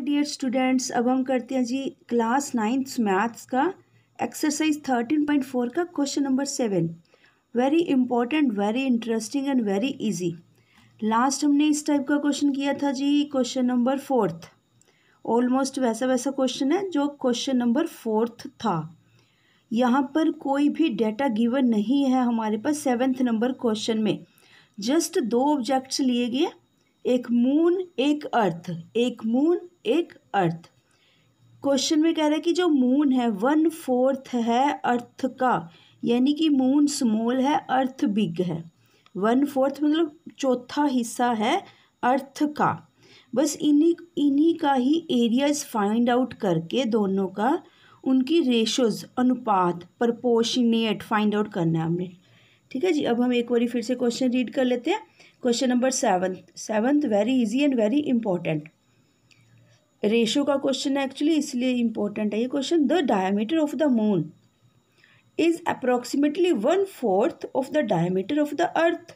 my dear students अब हम करते हैं जी क्लास नाइन्थ मैथ्स का एक्सरसाइज थर्टीन पॉइंट फोर का question number seven very important very interesting and very easy last हमने इस टाइप का क्वेश्चन किया था जी क्वेश्चन नंबर फोर्थ ऑलमोस्ट वैसा वैसा क्वेश्चन है जो क्वेश्चन नंबर फोर्थ था यहाँ पर कोई भी डेटा गिवन नहीं है हमारे पास सेवेंथ नंबर क्वेश्चन में जस्ट दो ऑब्जेक्ट्स लिए गए एक मून एक अर्थ एक मून एक अर्थ क्वेश्चन में कह रहा है कि जो मून है वन फोर्थ है अर्थ का यानी कि मून स्मॉल है अर्थ बिग है वन फोर्थ मतलब चौथा हिस्सा है अर्थ का बस इन्हीं इन्हीं का ही एरियाज फाइंड आउट करके दोनों का उनकी रेशोज अनुपात प्रपोशनेट फाइंड आउट करना है हमने ठीक है जी अब हम एक बार फिर से क्वेश्चन रीड कर लेते हैं question number seventh seventh very easy and very important ratio का क्वेश्चन है एक्चुअली इसलिए इंपॉर्टेंट है ये question the diameter of the moon is approximately one fourth of the diameter of the earth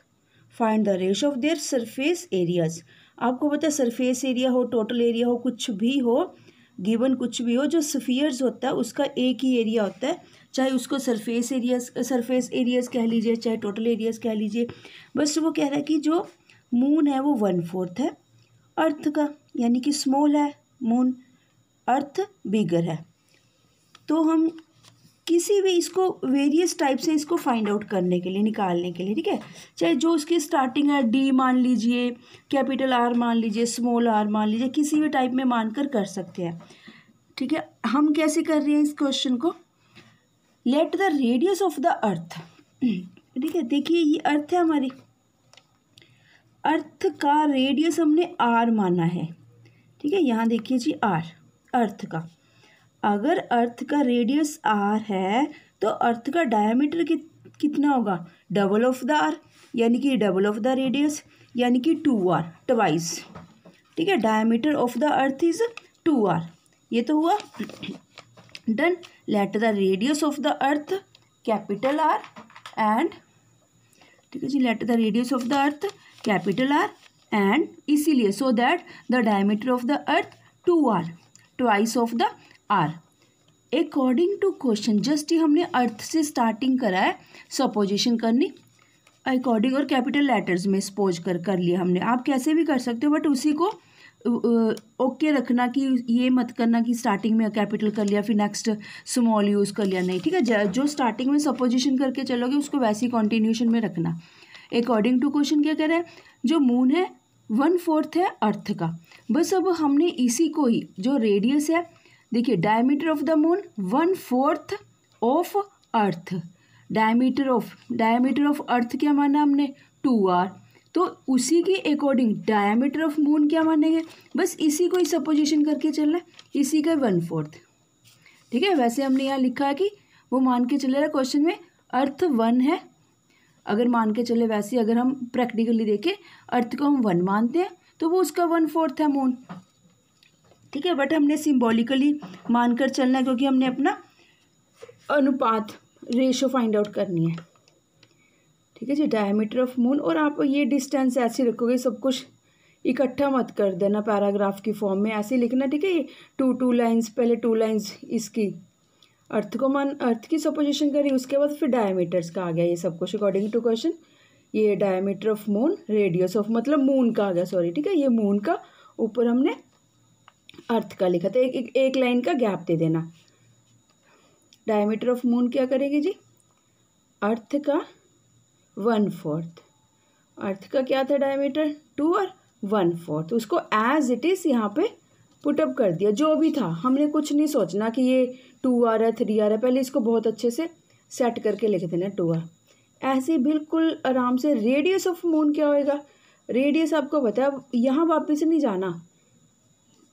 find the ratio of their surface areas आपको पता है surface area हो total area हो कुछ भी हो गिवन कुछ भी हो जो सफ़ियर्स होता है उसका एक ही एरिया होता है चाहे उसको सरफेस एरियाज सरफेस एरियाज कह लीजिए चाहे टोटल एरियाज कह लीजिए बस वो कह रहा है कि जो मून है वो वन फोर्थ है अर्थ का यानी कि स्मॉल है मून अर्थ बिगर है तो हम किसी भी इसको वेरियस टाइप से इसको फाइंड आउट करने के लिए निकालने के लिए ठीक है चाहे जो उसकी स्टार्टिंग है डी मान लीजिए कैपिटल आर मान लीजिए स्मॉल आर मान लीजिए किसी भी टाइप में मानकर कर सकते हैं ठीक है हम कैसे कर रहे हैं इस क्वेश्चन को let the radius of the earth ठीक है देखिए ये अर्थ है हमारी अर्थ का रेडियस हमने आर माना है ठीक है यहाँ देखिए जी आर अर्थ का अगर अर्थ का रेडियस आर है तो अर्थ का डायमीटर कित, कितना होगा डबल ऑफ द आर यानी कि डबल ऑफ द रेडियस यानी कि टू आर टवाइस ठीक है diameter of the earth is two R ये तो हुआ done let the radius of the earth capital R and ठीक है जी let the radius of the earth capital R and इसीलिए so that the diameter of the earth two R twice of the R according to question just ही हमने earth से starting करा है supposition करनी अकॉर्डिंग और कैपिटल लेटर्स में suppose कर कर लिया हमने आप कैसे भी कर सकते हो बट उसी को ओके रखना कि ये मत करना कि स्टार्टिंग में कैपिटल कर लिया फिर नेक्स्ट स्मॉल यूज़ कर लिया नहीं ठीक है जो स्टार्टिंग में सपोजिशन करके चलोगे उसको वैसी कॉन्टिन्यूशन में रखना अकॉर्डिंग टू क्वेश्चन क्या कह रहे हैं जो मून है वन फोर्थ है अर्थ का बस अब हमने इसी को ही जो रेडियस है देखिए diameter of the moon one fourth of earth diameter of diameter of earth क्या माना हमने टू आर तो उसी के अकॉर्डिंग डायमीटर ऑफ मून क्या मानेंगे बस इसी को ही सपोजिशन करके चलना है इसी का वन फोर्थ ठीक है वैसे हमने यहाँ लिखा है कि वो मान के चले रहा क्वेश्चन में अर्थ वन है अगर मान के चले वैसे अगर हम प्रैक्टिकली देखें अर्थ को हम वन मानते हैं तो वो उसका वन फोर्थ है मून ठीक है बट हमने सिम्बॉलिकली मानकर चलना है क्योंकि हमने अपना अनुपात रेशो फाइंड आउट करनी है ठीक है जी डायमीटर ऑफ मून और आप ये डिस्टेंस ऐसी रखोगे सब कुछ इकट्ठा मत कर देना पैराग्राफ की फॉर्म में ऐसे लिखना ठीक है ये टू टू लाइंस पहले टू लाइंस इसकी अर्थ को मान अर्थ की सपोजिशन करी उसके बाद फिर डायमीटर्स का आ गया ये सब कुछ अकॉर्डिंग टू क्वेश्चन ये diameter of moon radius of मतलब मून का आ गया सॉरी ठीक है ये मून का ऊपर हमने अर्थ का लिखा था एक एक, एक लाइन का गैप दे देना डायमीटर ऑफ मून क्या करेंगे जी अर्थ का वन फोर्थ अर्थ का क्या था डायमीटर टू और वन फोर्थ उसको एज इट इज़ यहाँ पे पुटअप कर दिया जो भी था हमने कुछ नहीं सोचना कि ये टू आर है थ्री आर है पहले इसको बहुत अच्छे से सेट करके लिख देना टू आर ऐसे बिल्कुल आराम से रेडियस ऑफ मून क्या होएगा रेडियस आपको पता है यहाँ वापस नहीं जाना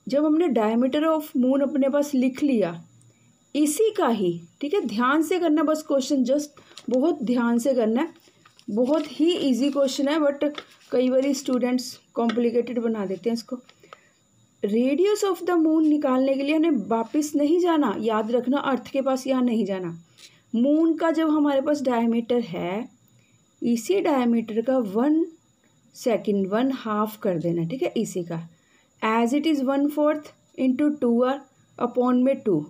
जब हमने डायमीटर ऑफ मून अपने पास लिख लिया इसी का ही ठीक है ध्यान से करना बस क्वेश्चन जस्ट बहुत ध्यान से करना है बहुत ही इजी क्वेश्चन है बट कई बार स्टूडेंट्स कॉम्प्लिकेटेड बना देते हैं इसको रेडियस ऑफ द मून निकालने के लिए हमें वापस नहीं जाना याद रखना अर्थ के पास यहाँ नहीं जाना मून का जब हमारे पास डायमीटर है इसी डायमीटर का वन सेकेंड वन हाफ कर देना ठीक है इसी का as it is one fourth into two R upon में two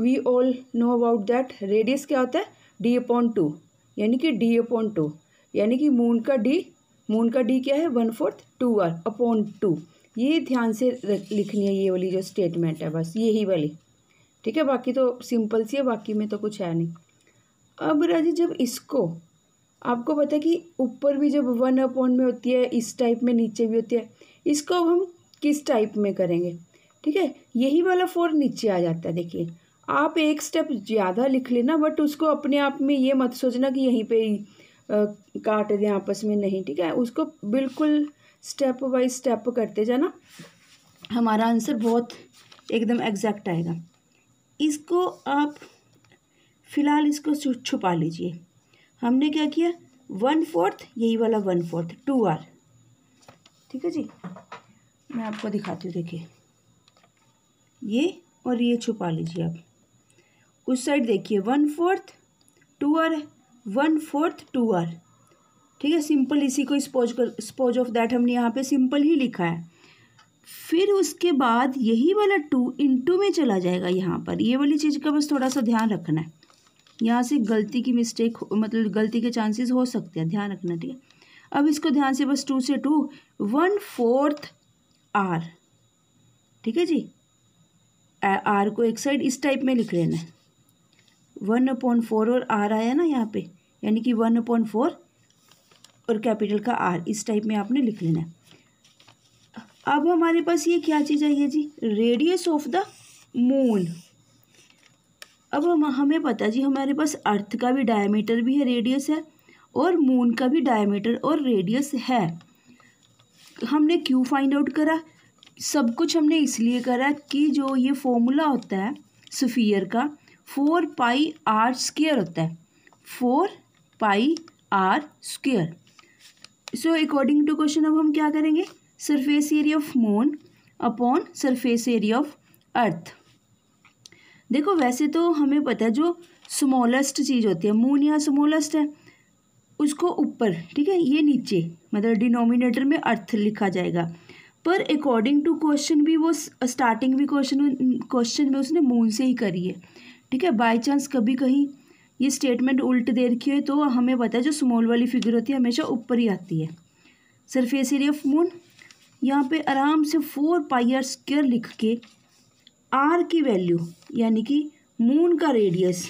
we all know about that radius क्या होता है डी अपॉन टू यानी कि डी अपॉन टू यानी कि मून का डी मून का डी क्या है one fourth two R upon two ये ध्यान से लिखनी है ये वाली जो स्टेटमेंट है बस यही वाली ठीक है बाकी तो सिंपल सी है बाकी में तो कुछ है नहीं अब राजे जब इसको आपको पता है कि ऊपर भी जब वन अपॉन में होती है इस टाइप में नीचे भी होती है इसको अब हम किस टाइप में करेंगे ठीक है यही वाला फोर नीचे आ जाता है देखिए आप एक स्टेप ज़्यादा लिख लेना बट उसको अपने आप में ये मत सोचना कि यहीं पे ही काट दें आपस में नहीं ठीक है उसको बिल्कुल स्टेप बाई स्टेप करते जाना हमारा आंसर बहुत एकदम एग्जैक्ट आएगा इसको आप फिलहाल इसको छुपा लीजिए हमने क्या किया वन फोर्थ यही वाला वन फोर्थ टू आर ठीक है जी मैं आपको दिखाती हूँ देखिए ये और ये छुपा लीजिए आप उस साइड देखिए one fourth two R one fourth two R ठीक है सिंपल इसी को स्पोज कर स्पोज ऑफ दैट हमने यहाँ पे सिंपल ही लिखा है फिर उसके बाद यही वाला टू इन टू में चला जाएगा यहाँ पर ये वाली चीज़ का बस थोड़ा सा ध्यान रखना है यहाँ से गलती की मिस्टेक मतलब गलती के चांसेस हो सकते हैं ध्यान रखना ठीक है अब इसको ध्यान से बस टू से टू वन फोर्थ आर ठीक है जी आर को एक साइड इस टाइप में लिख लेना है वन पॉइंट फोर और आर आया ना यहाँ पे यानी कि वन पॉइंट फोर और कैपिटल का आर इस टाइप में आपने लिख लेना है अब हमारे पास ये क्या चीज़ आई है जी रेडियस ऑफ द मून अब हम हमें पता जी हमारे पास अर्थ का भी डायमीटर भी है रेडियस है और मून का भी डायमीटर और रेडियस है हमने क्यों फाइंड आउट करा सब कुछ हमने इसलिए करा कि जो ये फॉर्मूला होता है सफियर का फोर पाई आर स्क्र होता है four pi R square so according to question अब हम क्या करेंगे surface area of moon upon surface area of earth देखो वैसे तो हमें पता है जो स्मॉलेस्ट चीज़ होती है मून या स्मॉलेस्ट है उसको ऊपर ठीक है ये नीचे मतलब डिनोमिनेटर में अर्थ लिखा जाएगा पर अकॉर्डिंग टू क्वेश्चन भी वो स्टार्टिंग भी क्वेश्चन क्वेश्चन में उसने मून से ही करी है ठीक है बाई चांस कभी कहीं ये स्टेटमेंट उल्ट दे रखी है तो हमें पता है जो स्मॉल वाली फिगर होती है हमेशा ऊपर ही आती है सरफेस एरिया ऑफ मून यहाँ पे आराम से फोर पाइयर स्क्र लिख के आर की वैल्यू यानी कि मून का रेडियस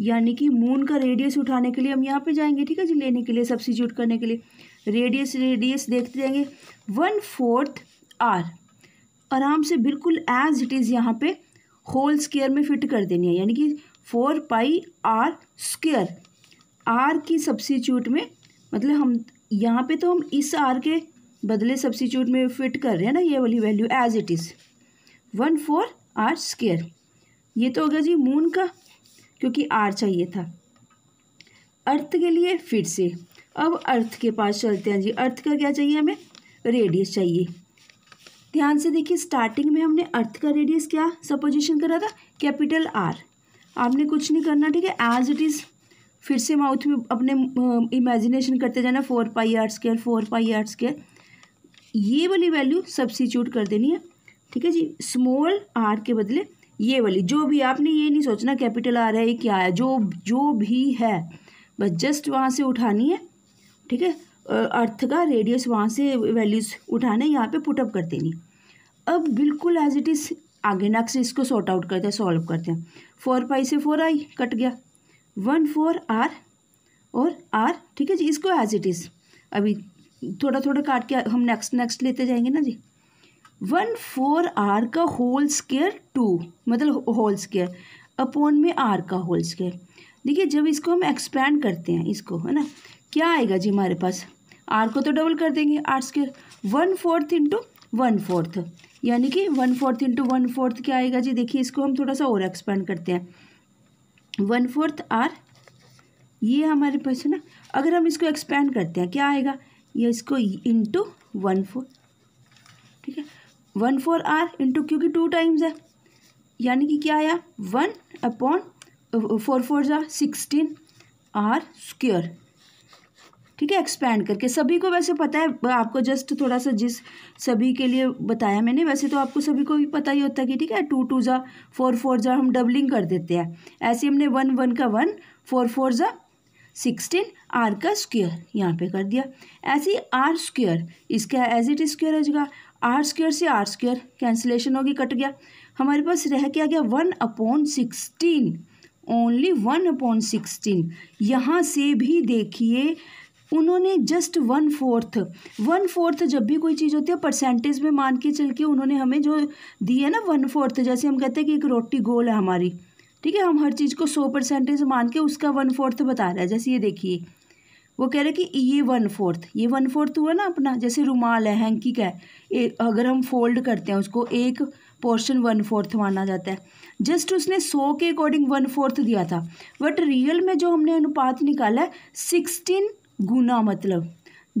यानी कि मून का रेडियस उठाने के लिए हम यहाँ पे जाएंगे ठीक है जी लेने के लिए सब्सिट्यूट करने के लिए रेडियस रेडियस देखते जाएंगे वन फोर्थ आर आराम से बिल्कुल एज इट इज़ यहाँ पे होल स्केयर में फिट कर देनी है यानी कि four pi R square R की सब्सिट्यूट में मतलब हम यहाँ पे तो हम इस आर के बदले सब्सिट्यूट में फिट कर रहे हैं ना ये वाली value as it is one four R square ये तो हो गया जी मून का क्योंकि आर चाहिए था अर्थ के लिए फिर से अब अर्थ के पास चलते हैं जी अर्थ का क्या चाहिए हमें रेडियस चाहिए ध्यान से देखिए स्टार्टिंग में हमने अर्थ का रेडियस क्या सपोजिशन करा था कैपिटल आर आपने कुछ नहीं करना ठीक है एज इट इज़ फिर से माउथ में अपने इमेजिनेशन uh, करते जाना four pi R square four pi R square ये वाली वैल्यू सब्सिट्यूट कर देनी है ठीक है जी स्मॉल आर के बदले ये वाली जो भी आपने ये नहीं सोचना कैपिटल आर है ये क्या है जो जो भी है बस जस्ट वहाँ से उठानी है ठीक है अर्थ का रेडियस वहाँ से वैल्यूज़ उठाने यहाँ पे पुटअप कर देनी अब बिल्कुल एज इट इज़ आगे नेक्स्ट इसको सॉर्ट आउट करते हैं सॉल्व करते हैं फोर पाई से फोर आई कट गया वन फोर आर और आर ठीक है जी इसको एज इट इज़ अभी थोड़ा थोड़ा काट के हम नेक्स्ट नेक्स्ट लेते जाएंगे ना जी वन फोर आर का होल स्केयर टू मतलब होल स्केयर अपॉन में आर का होल स्केयर देखिए जब इसको हम एक्सपैंड करते हैं इसको है ना क्या आएगा जी हमारे पास आर को तो डबल कर देंगे R square one fourth into one fourth यानी कि one fourth into one fourth क्या आएगा जी देखिए इसको हम थोड़ा सा और एक्सपेंड करते हैं वन फोर्थ आर ये हमारे पास है ना अगर हम इसको एक्सपेंड करते हैं क्या आएगा ये इसको इंटू वन फोर्थ ठीक है वन फोर आर इंटू क्योंकि टू टाइम्स है यानी कि क्या आया वन अपॉन फोर फोर ज़ा सिक्सटीन आर स्क्र ठीक है एक्सपैंड करके सभी को वैसे पता है आपको जस्ट थोड़ा सा जिस सभी के लिए बताया मैंने वैसे तो आपको सभी को भी पता ही होता है कि ठीक है टू टू ज़ा फोर फोर ज़ा हम डबलिंग कर देते हैं ऐसे हमने वन वन का वन फोर फोर ज़ा सिक्सटीन आर का स्क्वेयर यहाँ पे कर दिया ऐसे ही आर स्क्वेयर इसका एज इट स्क्वेयर हो जाएगा आर स्क्वेयर से आर स्क्वेयर कैंसिलेशन होगी कट गया हमारे पास रह के आ गया one upon sixteen only one upon sixteen यहाँ से भी देखिए उन्होंने just one fourth one fourth जब भी कोई चीज़ होती है परसेंटेज में मान के चल के उन्होंने हमें जो दी है ना वन फोर्थ जैसे हम कहते हैं कि एक रोटी गोल है हमारी ठीक है हम हर चीज़ को सौ परसेंटेज मान के उसका वन फोर्थ बता रहा है जैसे ये देखिए वो कह रहे कि ये वन फोर्थ ये वन फोर्थ हुआ ना अपना जैसे रुमाल है हैंकी का है अगर हम फोल्ड करते हैं उसको एक पोर्शन वन फोर्थ माना जाता है जस्ट उसने सौ के अकॉर्डिंग वन फोर्थ दिया था बट रियल में जो हमने अनुपात निकाला है सिक्सटीन गुना मतलब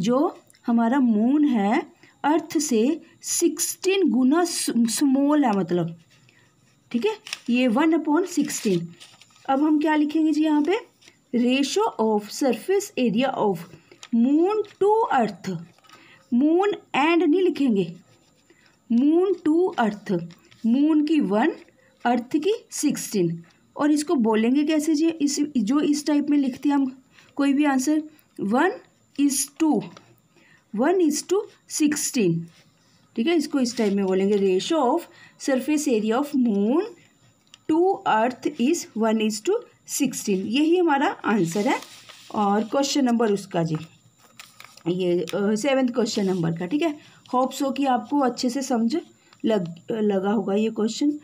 जो हमारा मून है अर्थ से सिक्सटीन गुना स्मॉल है मतलब ठीक है ये वन अपॉन सिक्सटीन अब हम क्या लिखेंगे जी यहाँ पे ratio of surface area of moon to earth moon and नहीं लिखेंगे मून टू अर्थ मून की वन अर्थ की सिक्सटीन और इसको बोलेंगे कैसे जी इस जो इस टाइप में लिखते हैं हम कोई भी answer one is to one is to sixteen ठीक है इसको इस टाइप में बोलेंगे ratio of surface area of moon to earth is one is to sixteen यही हमारा आंसर है और क्वेश्चन नंबर उसका जी ये सेवेंथ क्वेश्चन नंबर का ठीक है होप सो कि आपको अच्छे से समझ लग लगा होगा ये क्वेश्चन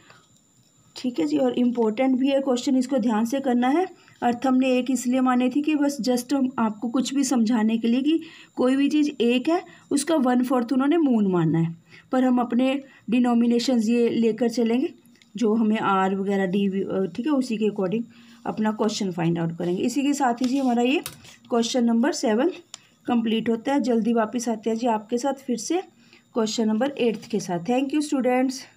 ठीक है जी और इम्पोर्टेंट भी है क्वेश्चन इसको ध्यान से करना है अर्थ हमने एक इसलिए माने थी कि बस जस्ट हम आपको कुछ भी समझाने के लिए कि कोई भी चीज़ एक है उसका वन फोर्थ उन्होंने मून माना है पर हम अपने डिनोमिनेशन ये लेकर चलेंगे जो हमें आर वगैरह डी ठीक है उसी के अकॉर्डिंग अपना क्वेश्चन फाइंड आउट करेंगे इसी के साथ ही जी हमारा ये क्वेश्चन नंबर सेवन कंप्लीट होता है जल्दी वापस आते हैं जी आपके साथ फिर से क्वेश्चन नंबर एट्थ के साथ थैंक यू स्टूडेंट्स